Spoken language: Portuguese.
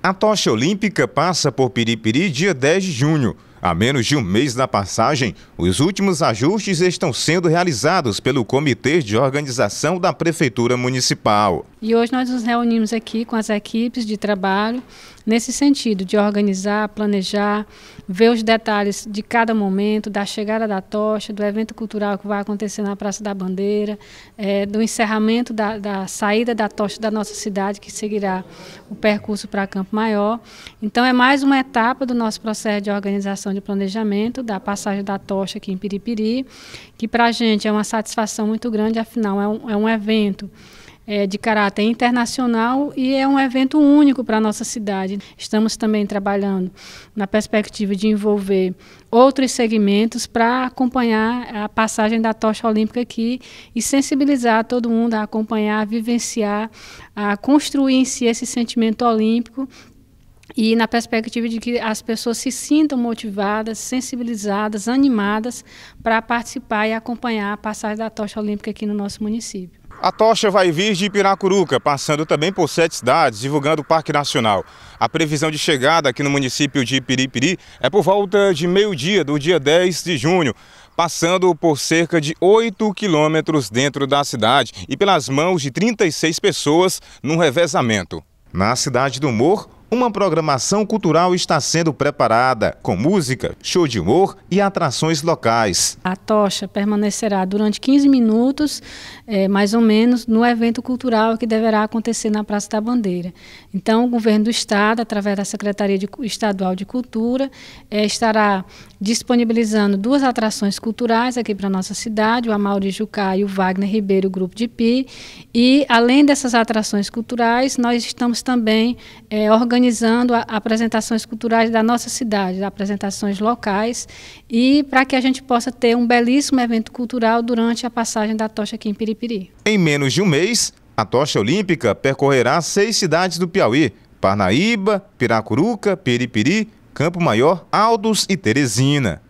A tocha olímpica passa por Piripiri dia 10 de junho. A menos de um mês da passagem, os últimos ajustes estão sendo realizados pelo Comitê de Organização da Prefeitura Municipal. E hoje nós nos reunimos aqui com as equipes de trabalho nesse sentido de organizar, planejar, ver os detalhes de cada momento, da chegada da tocha, do evento cultural que vai acontecer na Praça da Bandeira, é, do encerramento da, da saída da tocha da nossa cidade, que seguirá o percurso para Campo Maior. Então, é mais uma etapa do nosso processo de organização de planejamento, da passagem da tocha aqui em Piripiri, que para a gente é uma satisfação muito grande, afinal, é um, é um evento é, de caráter internacional e é um evento único para a nossa cidade. Estamos também trabalhando na perspectiva de envolver outros segmentos para acompanhar a passagem da tocha olímpica aqui e sensibilizar todo mundo a acompanhar, a vivenciar, a construir em si esse sentimento olímpico e na perspectiva de que as pessoas se sintam motivadas, sensibilizadas, animadas para participar e acompanhar a passagem da tocha olímpica aqui no nosso município. A tocha vai vir de Ipiracuruca, passando também por sete cidades, divulgando o Parque Nacional. A previsão de chegada aqui no município de Ipiripiri é por volta de meio-dia, do dia 10 de junho, passando por cerca de 8 quilômetros dentro da cidade e pelas mãos de 36 pessoas num revezamento. Na cidade do Mor, uma programação cultural está sendo preparada, com música, show de humor e atrações locais. A tocha permanecerá durante 15 minutos, é, mais ou menos, no evento cultural que deverá acontecer na Praça da Bandeira. Então, o governo do Estado, através da Secretaria de, Estadual de Cultura, é, estará disponibilizando duas atrações culturais aqui para a nossa cidade, o Amaury Jucá e o Wagner Ribeiro, Grupo de Pi. E, além dessas atrações culturais, nós estamos também é, eh, organizando organizando a, apresentações culturais da nossa cidade, apresentações locais, e para que a gente possa ter um belíssimo evento cultural durante a passagem da tocha aqui em Piripiri. Em menos de um mês, a tocha olímpica percorrerá seis cidades do Piauí: Parnaíba, Piracuruca, Piripiri, Campo Maior, Aldos e Teresina.